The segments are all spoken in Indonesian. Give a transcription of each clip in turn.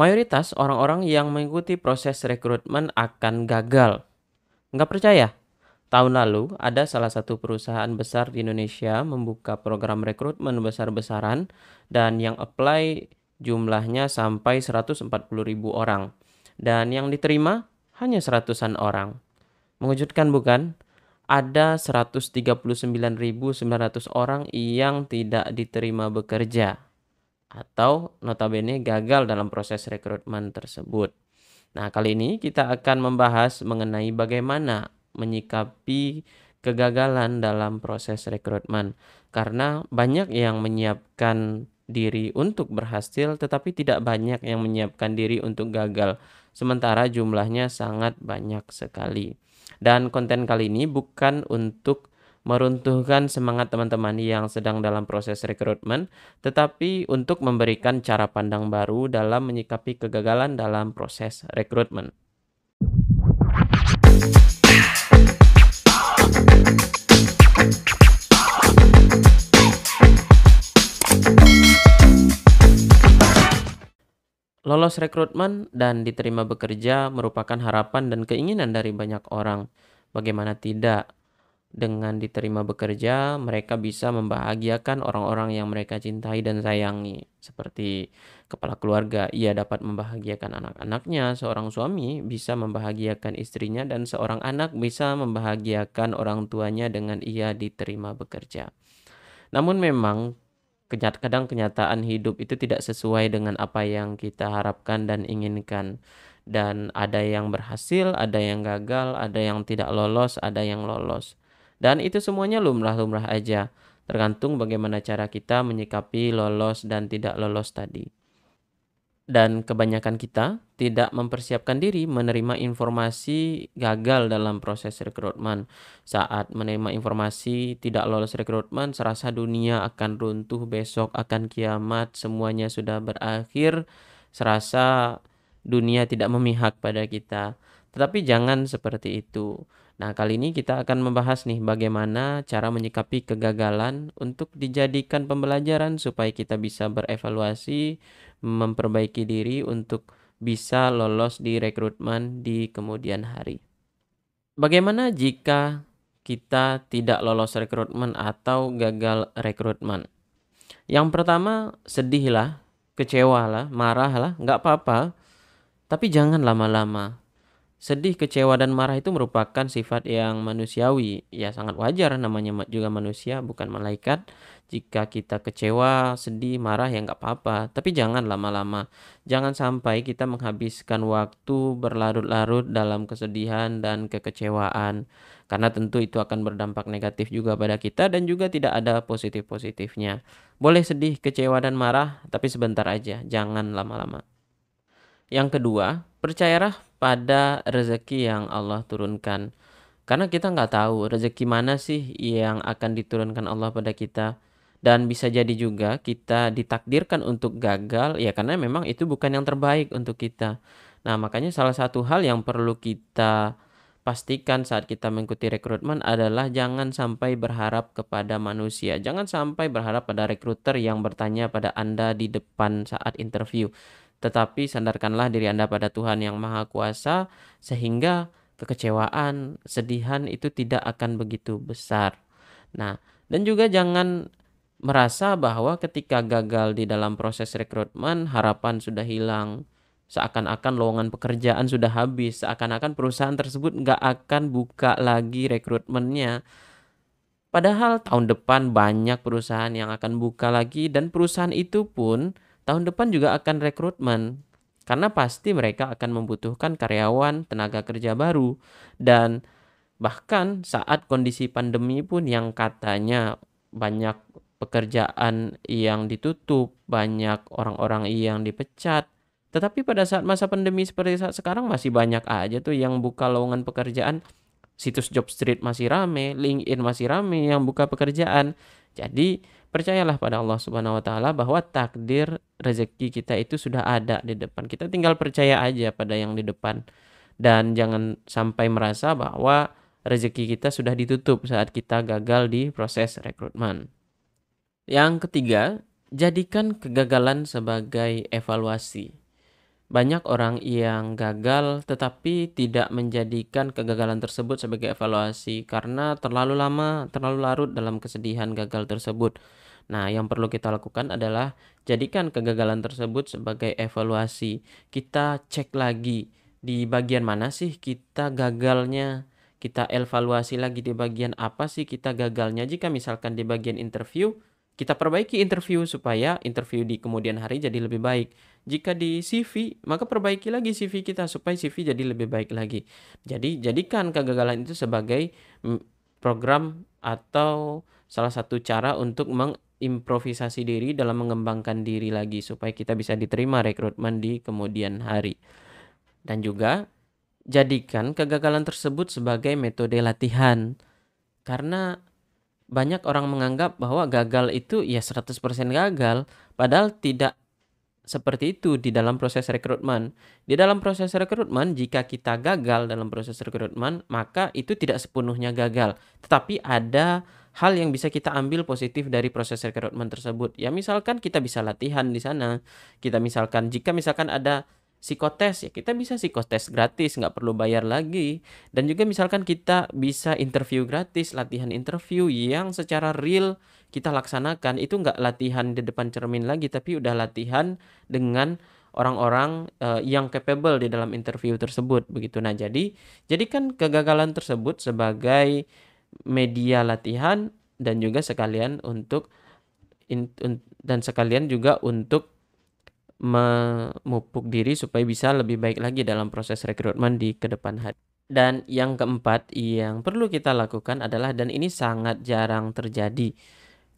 Mayoritas orang-orang yang mengikuti proses rekrutmen akan gagal. Nggak percaya? Tahun lalu, ada salah satu perusahaan besar di Indonesia membuka program rekrutmen besar-besaran dan yang apply jumlahnya sampai 140 ribu orang. Dan yang diterima hanya seratusan orang. Mengejutkan bukan? Ada 139.900 orang yang tidak diterima bekerja atau notabene gagal dalam proses rekrutmen tersebut. Nah, kali ini kita akan membahas mengenai bagaimana menyikapi kegagalan dalam proses rekrutmen karena banyak yang menyiapkan diri untuk berhasil tetapi tidak banyak yang menyiapkan diri untuk gagal. Sementara jumlahnya sangat banyak sekali. Dan konten kali ini bukan untuk meruntuhkan semangat teman-teman yang sedang dalam proses rekrutmen, tetapi untuk memberikan cara pandang baru dalam menyikapi kegagalan dalam proses rekrutmen. Lolos rekrutmen dan diterima bekerja merupakan harapan dan keinginan dari banyak orang. Bagaimana tidak, dengan diterima bekerja, mereka bisa membahagiakan orang-orang yang mereka cintai dan sayangi, seperti kepala keluarga. Ia dapat membahagiakan anak-anaknya, seorang suami bisa membahagiakan istrinya, dan seorang anak bisa membahagiakan orang tuanya dengan ia diterima bekerja. Namun, memang kadang kenyataan hidup itu tidak sesuai dengan apa yang kita harapkan dan inginkan dan ada yang berhasil, ada yang gagal, ada yang tidak lolos, ada yang lolos. Dan itu semuanya lumrah-lumrah aja, tergantung bagaimana cara kita menyikapi lolos dan tidak lolos tadi. Dan kebanyakan kita tidak mempersiapkan diri menerima informasi gagal dalam proses rekrutmen. Saat menerima informasi tidak lolos rekrutmen, serasa dunia akan runtuh, besok akan kiamat, semuanya sudah berakhir, serasa dunia tidak memihak pada kita. Tetapi jangan seperti itu. Nah, kali ini kita akan membahas nih bagaimana cara menyikapi kegagalan untuk dijadikan pembelajaran supaya kita bisa berevaluasi, memperbaiki diri untuk bisa lolos di rekrutmen di kemudian hari. Bagaimana jika kita tidak lolos rekrutmen atau gagal rekrutmen? Yang pertama, sedihlah, kecewalah, marahlah, nggak apa-apa. Tapi jangan lama-lama Sedih, kecewa, dan marah itu merupakan sifat yang manusiawi. Ya, sangat wajar namanya juga manusia, bukan malaikat. Jika kita kecewa, sedih, marah, ya nggak apa-apa. Tapi jangan lama-lama. Jangan sampai kita menghabiskan waktu berlarut-larut dalam kesedihan dan kekecewaan. Karena tentu itu akan berdampak negatif juga pada kita dan juga tidak ada positif-positifnya. Boleh sedih, kecewa, dan marah, tapi sebentar aja. Jangan lama-lama. Yang kedua, percayalah pada rezeki yang Allah turunkan. Karena kita nggak tahu rezeki mana sih yang akan diturunkan Allah pada kita. Dan bisa jadi juga kita ditakdirkan untuk gagal ya karena memang itu bukan yang terbaik untuk kita. Nah makanya salah satu hal yang perlu kita pastikan saat kita mengikuti rekrutmen adalah jangan sampai berharap kepada manusia. Jangan sampai berharap pada rekruter yang bertanya pada Anda di depan saat interview. Tetapi sandarkanlah diri Anda pada Tuhan yang Maha Kuasa, sehingga kekecewaan, sedihan itu tidak akan begitu besar. Nah, dan juga jangan merasa bahwa ketika gagal di dalam proses rekrutmen, harapan sudah hilang. Seakan-akan lowongan pekerjaan sudah habis, seakan-akan perusahaan tersebut nggak akan buka lagi rekrutmennya. Padahal tahun depan banyak perusahaan yang akan buka lagi dan perusahaan itu pun Tahun depan juga akan rekrutmen karena pasti mereka akan membutuhkan karyawan, tenaga kerja baru dan bahkan saat kondisi pandemi pun yang katanya banyak pekerjaan yang ditutup, banyak orang-orang yang dipecat. Tetapi pada saat masa pandemi seperti saat sekarang masih banyak aja tuh yang buka lowongan pekerjaan. Situs Jobstreet masih rame, LinkedIn masih rame yang buka pekerjaan. Jadi percayalah pada Allah Subhanahu wa taala bahwa takdir rezeki kita itu sudah ada di depan. Kita tinggal percaya aja pada yang di depan dan jangan sampai merasa bahwa rezeki kita sudah ditutup saat kita gagal di proses rekrutmen. Yang ketiga, jadikan kegagalan sebagai evaluasi. Banyak orang yang gagal tetapi tidak menjadikan kegagalan tersebut sebagai evaluasi karena terlalu lama, terlalu larut dalam kesedihan gagal tersebut. Nah, yang perlu kita lakukan adalah jadikan kegagalan tersebut sebagai evaluasi. Kita cek lagi di bagian mana sih kita gagalnya. Kita evaluasi lagi di bagian apa sih kita gagalnya. Jika misalkan di bagian interview, kita perbaiki interview supaya interview di kemudian hari jadi lebih baik. Jika di CV, maka perbaiki lagi CV kita supaya CV jadi lebih baik lagi. Jadi jadikan kegagalan itu sebagai program atau salah satu cara untuk mengimprovisasi diri dalam mengembangkan diri lagi supaya kita bisa diterima rekrutmen di kemudian hari. Dan juga jadikan kegagalan tersebut sebagai metode latihan. Karena banyak orang menganggap bahwa gagal itu ya 100% gagal, padahal tidak seperti itu di dalam proses rekrutmen. Di dalam proses rekrutmen, jika kita gagal dalam proses rekrutmen, maka itu tidak sepenuhnya gagal, tetapi ada hal yang bisa kita ambil positif dari proses rekrutmen tersebut. Ya misalkan kita bisa latihan di sana. Kita misalkan jika misalkan ada psikotes ya kita bisa psikotes gratis nggak perlu bayar lagi dan juga misalkan kita bisa interview gratis latihan interview yang secara real kita laksanakan itu nggak latihan di depan cermin lagi tapi udah latihan dengan orang-orang uh, yang capable di dalam interview tersebut begitu nah jadi jadikan kegagalan tersebut sebagai media latihan dan juga sekalian untuk in, un, dan sekalian juga untuk memupuk diri supaya bisa lebih baik lagi dalam proses rekrutmen di kedepan hari. Dan yang keempat yang perlu kita lakukan adalah dan ini sangat jarang terjadi.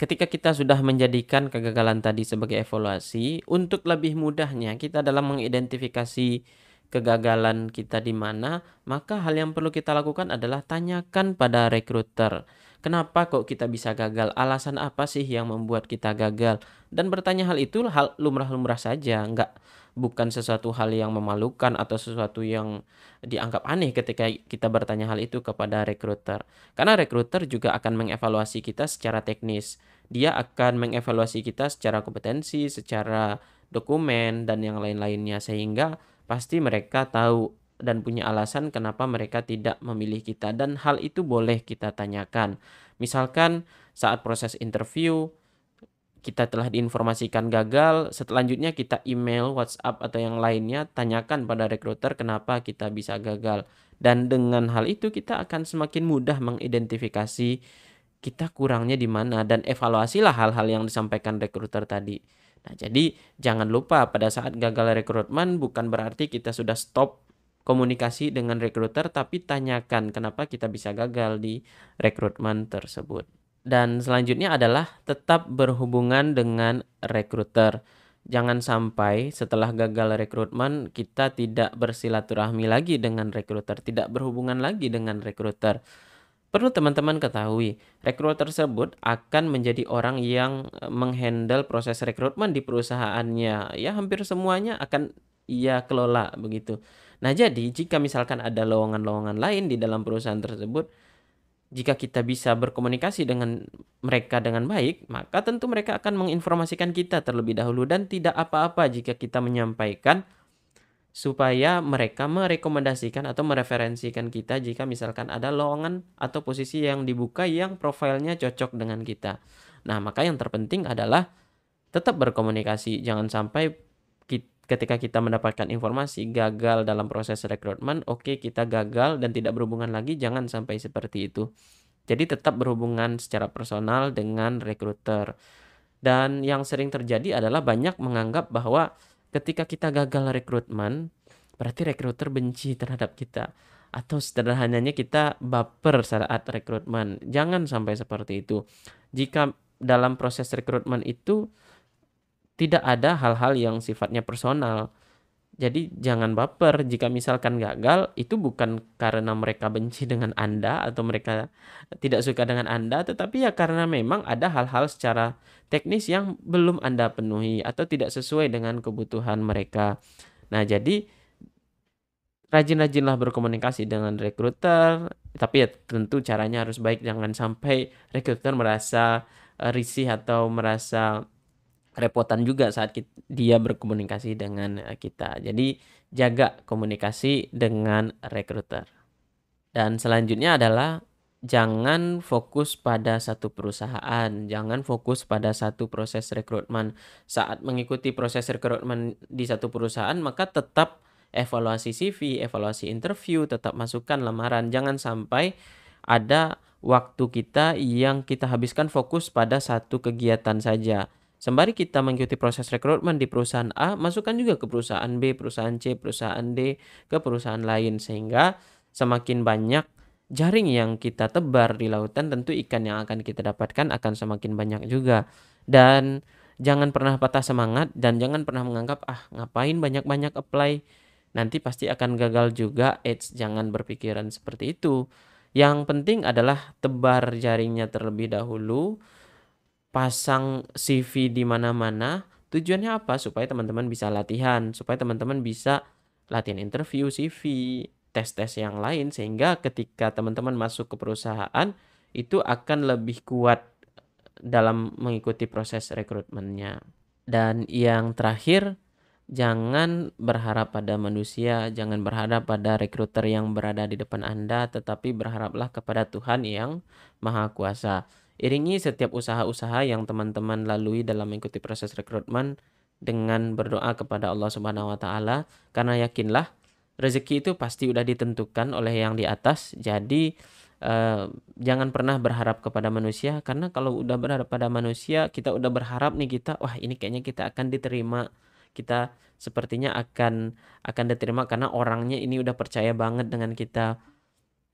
Ketika kita sudah menjadikan kegagalan tadi sebagai evaluasi, untuk lebih mudahnya kita dalam mengidentifikasi kegagalan kita di mana, maka hal yang perlu kita lakukan adalah tanyakan pada rekruter. Kenapa kok kita bisa gagal? Alasan apa sih yang membuat kita gagal? Dan bertanya hal itu hal lumrah-lumrah saja, enggak bukan sesuatu hal yang memalukan atau sesuatu yang dianggap aneh ketika kita bertanya hal itu kepada rekruter. Karena rekruter juga akan mengevaluasi kita secara teknis. Dia akan mengevaluasi kita secara kompetensi, secara dokumen dan yang lain-lainnya sehingga pasti mereka tahu dan punya alasan kenapa mereka tidak memilih kita dan hal itu boleh kita tanyakan. Misalkan saat proses interview kita telah diinformasikan gagal, selanjutnya kita email, WhatsApp atau yang lainnya tanyakan pada rekruter kenapa kita bisa gagal. Dan dengan hal itu kita akan semakin mudah mengidentifikasi kita kurangnya di mana dan evaluasilah hal-hal yang disampaikan rekruter tadi. Nah, jadi jangan lupa pada saat gagal rekrutmen bukan berarti kita sudah stop komunikasi dengan rekruter tapi tanyakan kenapa kita bisa gagal di rekrutmen tersebut. Dan selanjutnya adalah tetap berhubungan dengan rekruter. Jangan sampai setelah gagal rekrutmen kita tidak bersilaturahmi lagi dengan rekruter, tidak berhubungan lagi dengan rekruter. Perlu teman-teman ketahui, rekruter tersebut akan menjadi orang yang eh, menghandle proses rekrutmen di perusahaannya. Ya hampir semuanya akan ia kelola begitu Nah, jadi jika misalkan ada lowongan-lowongan lain di dalam perusahaan tersebut, jika kita bisa berkomunikasi dengan mereka dengan baik, maka tentu mereka akan menginformasikan kita terlebih dahulu dan tidak apa-apa jika kita menyampaikan supaya mereka merekomendasikan atau mereferensikan kita jika misalkan ada lowongan atau posisi yang dibuka yang profilnya cocok dengan kita. Nah, maka yang terpenting adalah tetap berkomunikasi, jangan sampai kita ketika kita mendapatkan informasi gagal dalam proses rekrutmen, oke okay, kita gagal dan tidak berhubungan lagi, jangan sampai seperti itu. Jadi tetap berhubungan secara personal dengan rekruter. Dan yang sering terjadi adalah banyak menganggap bahwa ketika kita gagal rekrutmen, berarti rekruter benci terhadap kita. Atau sederhananya kita baper saat rekrutmen. Jangan sampai seperti itu. Jika dalam proses rekrutmen itu tidak ada hal-hal yang sifatnya personal. Jadi jangan baper jika misalkan gagal itu bukan karena mereka benci dengan Anda atau mereka tidak suka dengan Anda tetapi ya karena memang ada hal-hal secara teknis yang belum Anda penuhi atau tidak sesuai dengan kebutuhan mereka. Nah, jadi rajin-rajinlah berkomunikasi dengan rekruter, tapi ya tentu caranya harus baik jangan sampai rekruter merasa eh, risih atau merasa repotan juga saat kita, dia berkomunikasi dengan eh, kita. Jadi jaga komunikasi dengan rekruter. Dan selanjutnya adalah jangan fokus pada satu perusahaan, jangan fokus pada satu proses rekrutmen. Saat mengikuti proses rekrutmen di satu perusahaan, maka tetap evaluasi CV, evaluasi interview, tetap masukkan lamaran. Jangan sampai ada waktu kita yang kita habiskan fokus pada satu kegiatan saja. Sembari kita mengikuti proses rekrutmen di perusahaan A, masukkan juga ke perusahaan B, perusahaan C, perusahaan D, ke perusahaan lain sehingga semakin banyak jaring yang kita tebar di lautan tentu ikan yang akan kita dapatkan akan semakin banyak juga. Dan jangan pernah patah semangat dan jangan pernah menganggap ah ngapain banyak-banyak apply nanti pasti akan gagal juga. Eits, jangan berpikiran seperti itu. Yang penting adalah tebar jaringnya terlebih dahulu pasang CV di mana-mana. Tujuannya apa? Supaya teman-teman bisa latihan, supaya teman-teman bisa latihan interview CV, tes-tes yang lain sehingga ketika teman-teman masuk ke perusahaan itu akan lebih kuat dalam mengikuti proses rekrutmennya. Dan yang terakhir, jangan berharap pada manusia, jangan berharap pada rekruter yang berada di depan Anda, tetapi berharaplah kepada Tuhan yang Maha Kuasa. Iringi setiap usaha-usaha yang teman-teman lalui dalam mengikuti proses rekrutmen dengan berdoa kepada Allah Subhanahu wa taala karena yakinlah rezeki itu pasti sudah ditentukan oleh yang di atas. Jadi eh, jangan pernah berharap kepada manusia karena kalau udah berharap pada manusia kita udah berharap nih kita wah ini kayaknya kita akan diterima kita sepertinya akan akan diterima karena orangnya ini udah percaya banget dengan kita.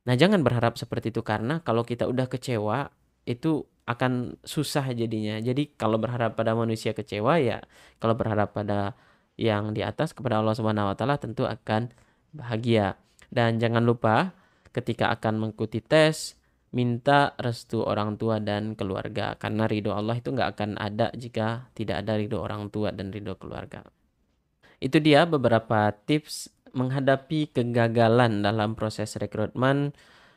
Nah, jangan berharap seperti itu karena kalau kita udah kecewa itu akan susah jadinya. Jadi kalau berharap pada manusia kecewa ya, kalau berharap pada yang di atas kepada Allah Subhanahu wa taala tentu akan bahagia. Dan jangan lupa ketika akan mengikuti tes minta restu orang tua dan keluarga karena ridho Allah itu nggak akan ada jika tidak ada ridho orang tua dan ridho keluarga. Itu dia beberapa tips menghadapi kegagalan dalam proses rekrutmen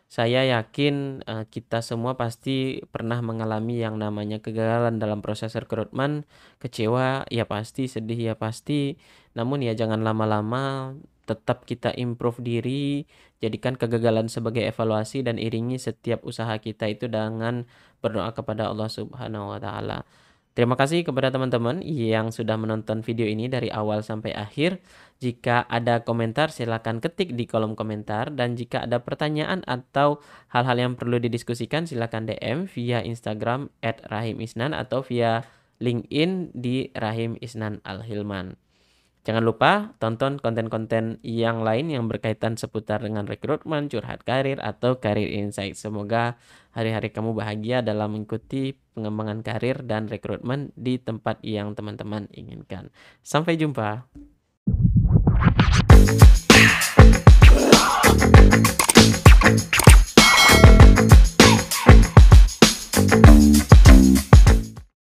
saya yakin uh, kita semua pasti pernah mengalami yang namanya kegagalan dalam proses rekrutmen, kecewa ya pasti, sedih ya pasti. Namun ya jangan lama-lama, tetap kita improve diri, jadikan kegagalan sebagai evaluasi dan iringi setiap usaha kita itu dengan berdoa kepada Allah Subhanahu wa taala. Terima kasih kepada teman-teman yang sudah menonton video ini dari awal sampai akhir. Jika ada komentar silahkan ketik di kolom komentar dan jika ada pertanyaan atau hal-hal yang perlu didiskusikan silahkan DM via Instagram @rahimisnan atau via LinkedIn di Rahim Isnan Al Hilman. Jangan lupa tonton konten-konten yang lain yang berkaitan seputar dengan rekrutmen, curhat karir, atau karir insight. Semoga hari-hari kamu bahagia dalam mengikuti pengembangan karir dan rekrutmen di tempat yang teman-teman inginkan. Sampai jumpa.